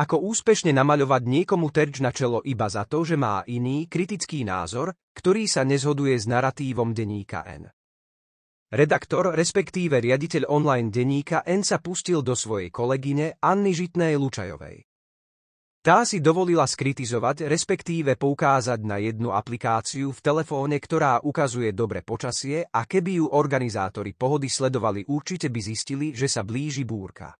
Ako úspešne namaľovať niekomu terč na čelo iba za to, že má iný kritický názor, ktorý sa nezhoduje s naratívom denníka N. Redaktor, respektíve riaditeľ online denníka N sa pustil do svojej kolegyne Anny Žitnej Lučajovej. Tá si dovolila skritizovať, respektíve poukázať na jednu aplikáciu v telefóne, ktorá ukazuje dobre počasie a keby ju organizátori pohody sledovali, určite by zistili, že sa blíži búrka.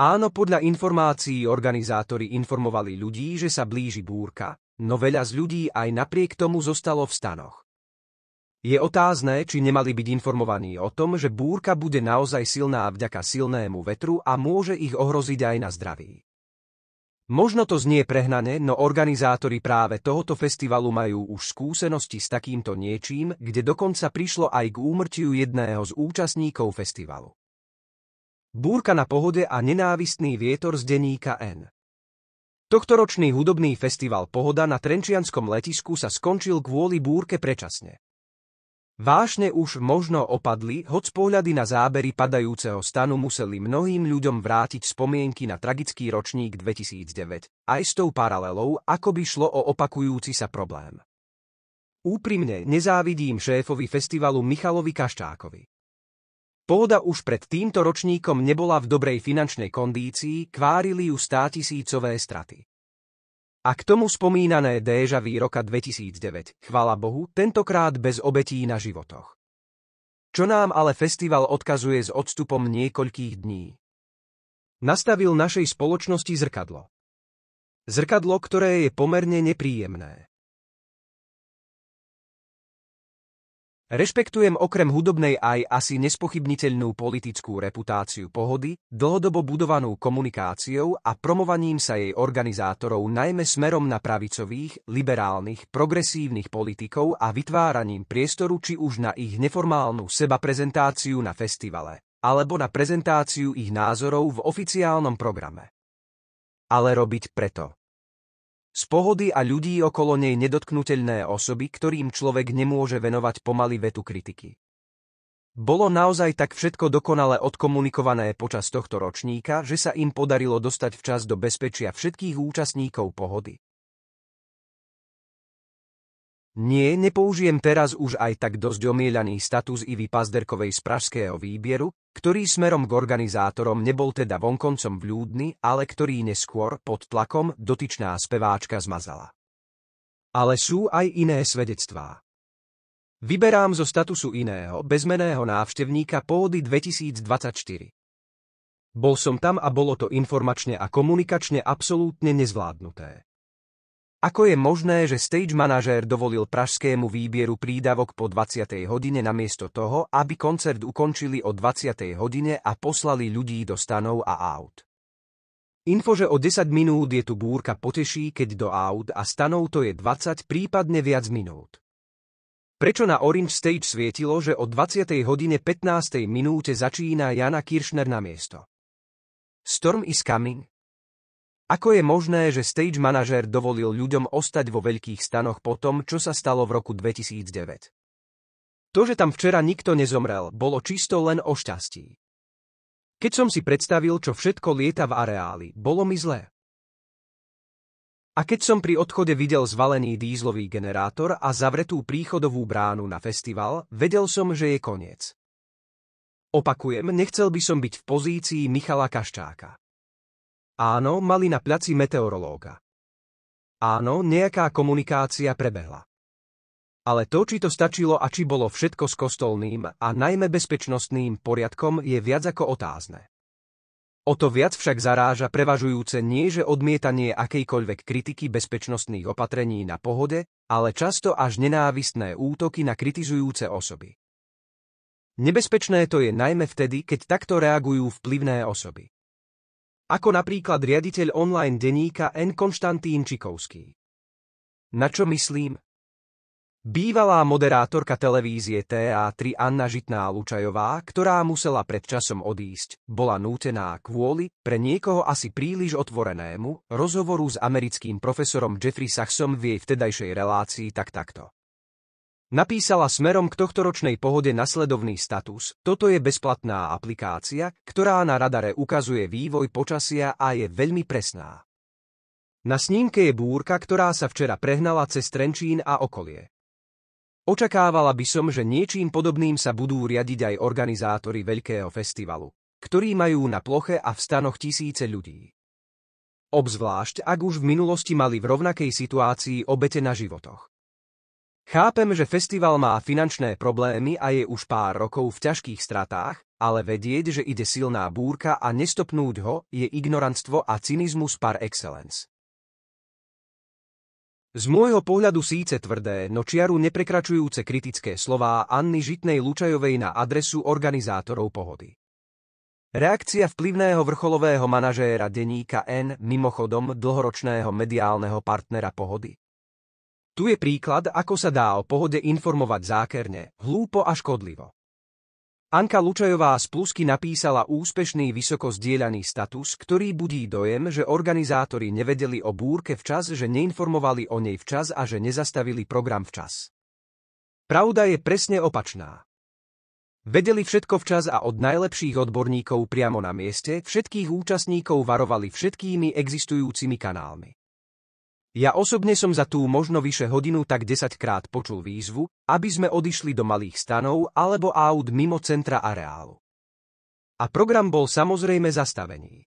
Áno, podľa informácií organizátori informovali ľudí, že sa blíži búrka, no veľa z ľudí aj napriek tomu zostalo v stanoch. Je otázne, či nemali byť informovaní o tom, že búrka bude naozaj silná vďaka silnému vetru a môže ich ohroziť aj na zdraví. Možno to znie prehnane, no organizátori práve tohoto festivalu majú už skúsenosti s takýmto niečím, kde dokonca prišlo aj k úmrtiu jedného z účastníkov festivalu. Búrka na pohode a nenávistný vietor z denníka N. Tohtoročný hudobný festival Pohoda na Trenčianskom letisku sa skončil kvôli búrke prečasne. Vášne už možno opadli, hoď pohľady na zábery padajúceho stanu museli mnohým ľuďom vrátiť spomienky na tragický ročník 2009, aj s tou paralelou, ako by šlo o opakujúci sa problém. Úprimne nezávidím šéfovi festivalu Michalovi Kaščákovi. Pôda už pred týmto ročníkom nebola v dobrej finančnej kondícii, kvárili ju státisícové straty. A k tomu spomínané déža roka 2009, chvala Bohu, tentokrát bez obetí na životoch. Čo nám ale festival odkazuje s odstupom niekoľkých dní. Nastavil našej spoločnosti zrkadlo. Zrkadlo, ktoré je pomerne nepríjemné. Rešpektujem okrem hudobnej aj asi nespochybniteľnú politickú reputáciu pohody, dlhodobo budovanú komunikáciou a promovaním sa jej organizátorov najmä smerom na pravicových, liberálnych, progresívnych politikov a vytváraním priestoru či už na ich neformálnu sebaprezentáciu na festivale, alebo na prezentáciu ich názorov v oficiálnom programe. Ale robiť preto, z pohody a ľudí okolo nej nedotknutelné osoby, ktorým človek nemôže venovať pomaly vetu kritiky. Bolo naozaj tak všetko dokonale odkomunikované počas tohto ročníka, že sa im podarilo dostať včas do bezpečia všetkých účastníkov pohody. Nie, nepoužijem teraz už aj tak dosť omielaný status Ivy Pazderkovej z pražského výbieru, ktorý smerom k organizátorom nebol teda vonkoncom vľúdny, ale ktorý neskôr pod tlakom dotyčná speváčka zmazala. Ale sú aj iné svedectvá. Vyberám zo statusu iného, bezmeného návštevníka pôdy 2024. Bol som tam a bolo to informačne a komunikačne absolútne nezvládnuté. Ako je možné, že stage manažér dovolil pražskému výbieru prídavok po 20. hodine namiesto toho, aby koncert ukončili o 20. hodine a poslali ľudí do stanov a aut? Info, že o 10 minút je tu búrka poteší, keď do aut a stanov to je 20, prípadne viac minút. Prečo na Orange Stage svietilo, že o 20. hodine 15. minúte začína Jana Kiršner na miesto? Storm is coming? Ako je možné, že stage manažér dovolil ľuďom ostať vo veľkých stanoch po tom, čo sa stalo v roku 2009? To, že tam včera nikto nezomrel, bolo čisto len o šťastí. Keď som si predstavil, čo všetko lieta v areáli, bolo mi zlé. A keď som pri odchode videl zvalený dýzlový generátor a zavretú príchodovú bránu na festival, vedel som, že je koniec. Opakujem, nechcel by som byť v pozícii Michala Kaščáka. Áno, mali na placi meteorológa. Áno, nejaká komunikácia prebehla. Ale to, či to stačilo a či bolo všetko s kostolným a najmä bezpečnostným poriadkom, je viac ako otázne. O to viac však zaráža prevažujúce nie že odmietanie akejkoľvek kritiky bezpečnostných opatrení na pohode, ale často až nenávistné útoky na kritizujúce osoby. Nebezpečné to je najmä vtedy, keď takto reagujú vplyvné osoby ako napríklad riaditeľ online denníka N. Konštantín Čikovský. Na čo myslím? Bývalá moderátorka televízie TA3 Anna Žitná Lučajová, ktorá musela pred časom odísť, bola nútená kvôli, pre niekoho asi príliš otvorenému, rozhovoru s americkým profesorom Jeffrey Sachsom v jej vtedajšej relácii tak takto. Napísala smerom k tohtoročnej pohode nasledovný status. Toto je bezplatná aplikácia, ktorá na radare ukazuje vývoj počasia a je veľmi presná. Na snímke je búrka, ktorá sa včera prehnala cez Trenčín a okolie. Očakávala by som, že niečím podobným sa budú riadiť aj organizátori veľkého festivalu, ktorí majú na ploche a v stanoch tisíce ľudí. Obzvlášť, ak už v minulosti mali v rovnakej situácii obete na životoch. Chápem, že festival má finančné problémy a je už pár rokov v ťažkých stratách, ale vedieť, že ide silná búrka a nestopnúť ho, je ignoranstvo a cynizmus par excellence. Z môjho pohľadu síce tvrdé, no čiaru neprekračujúce kritické slová Anny Žitnej Lučajovej na adresu organizátorov pohody. Reakcia vplyvného vrcholového manažéra denníka N, mimochodom dlhoročného mediálneho partnera pohody, tu je príklad, ako sa dá o pohode informovať zákerne, hlúpo a škodlivo. Anka Lučajová z Plusky napísala úspešný vysoko zdieľaný status, ktorý budí dojem, že organizátori nevedeli o búrke včas, že neinformovali o nej včas a že nezastavili program včas. Pravda je presne opačná. Vedeli všetko včas a od najlepších odborníkov priamo na mieste, všetkých účastníkov varovali všetkými existujúcimi kanálmi. Ja osobne som za tú možno vyše hodinu tak 10 krát počul výzvu, aby sme odišli do malých stanov alebo aut mimo centra areálu. A program bol samozrejme zastavený.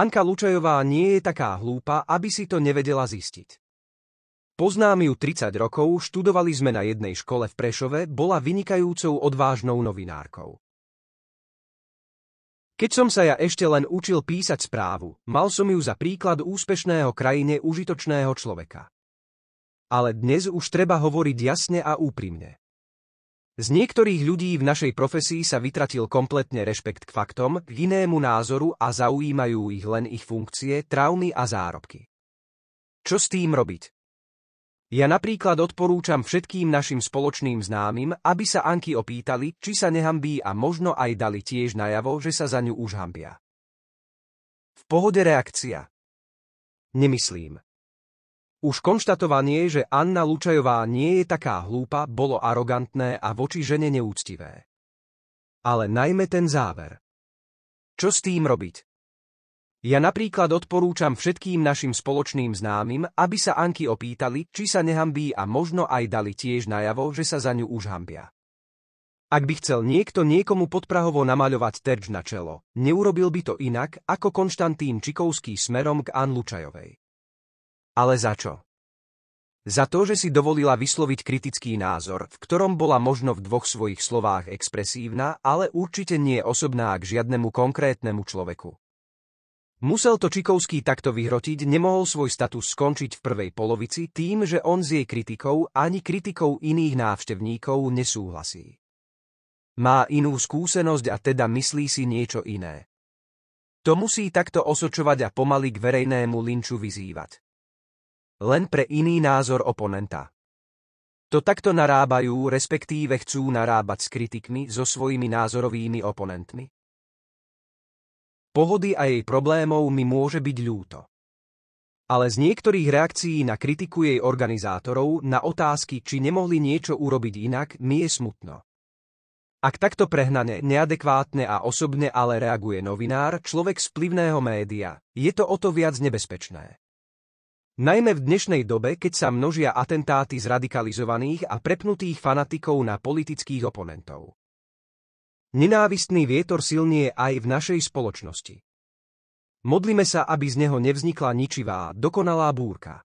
Anka Lučajová nie je taká hlúpa, aby si to nevedela zistiť. Poznám ju 30 rokov, študovali sme na jednej škole v Prešove, bola vynikajúcou odvážnou novinárkou. Keď som sa ja ešte len učil písať správu, mal som ju za príklad úspešného krajine užitočného človeka. Ale dnes už treba hovoriť jasne a úprimne. Z niektorých ľudí v našej profesii sa vytratil kompletne rešpekt k faktom, k inému názoru a zaujímajú ich len ich funkcie, traumy a zárobky. Čo s tým robiť? Ja napríklad odporúčam všetkým našim spoločným známym, aby sa Anky opýtali, či sa nehambí a možno aj dali tiež najavo, že sa za ňu už hambia. V pohode reakcia. Nemyslím. Už konštatovanie, že Anna Lučajová nie je taká hlúpa, bolo arogantné a voči žene neúctivé. Ale najmä ten záver. Čo s tým robiť? Ja napríklad odporúčam všetkým našim spoločným známym, aby sa Anky opýtali, či sa nehambí a možno aj dali tiež najavo, že sa za ňu už hambia. Ak by chcel niekto niekomu podprahovo namaľovať terč na čelo, neurobil by to inak, ako Konštantín Čikovský smerom k Ann Lučajovej. Ale za čo? Za to, že si dovolila vysloviť kritický názor, v ktorom bola možno v dvoch svojich slovách expresívna, ale určite nie osobná k žiadnemu konkrétnemu človeku. Musel to Čikovský takto vyhrotiť, nemohol svoj status skončiť v prvej polovici tým, že on s jej kritikou ani kritikou iných návštevníkov nesúhlasí. Má inú skúsenosť a teda myslí si niečo iné. To musí takto osočovať a pomaly k verejnému linču vyzývať. Len pre iný názor oponenta. To takto narábajú, respektíve chcú narábať s kritikmi so svojimi názorovými oponentmi. Pohody a jej problémov mi môže byť ľúto. Ale z niektorých reakcií na kritiku jej organizátorov na otázky, či nemohli niečo urobiť inak, mi je smutno. Ak takto prehnane, neadekvátne a osobne ale reaguje novinár, človek z vplyvného média, je to o to viac nebezpečné. Najmä v dnešnej dobe, keď sa množia atentáty z radikalizovaných a prepnutých fanatikov na politických oponentov. Nenávistný vietor silnie aj v našej spoločnosti. Modlime sa, aby z neho nevznikla ničivá, dokonalá búrka.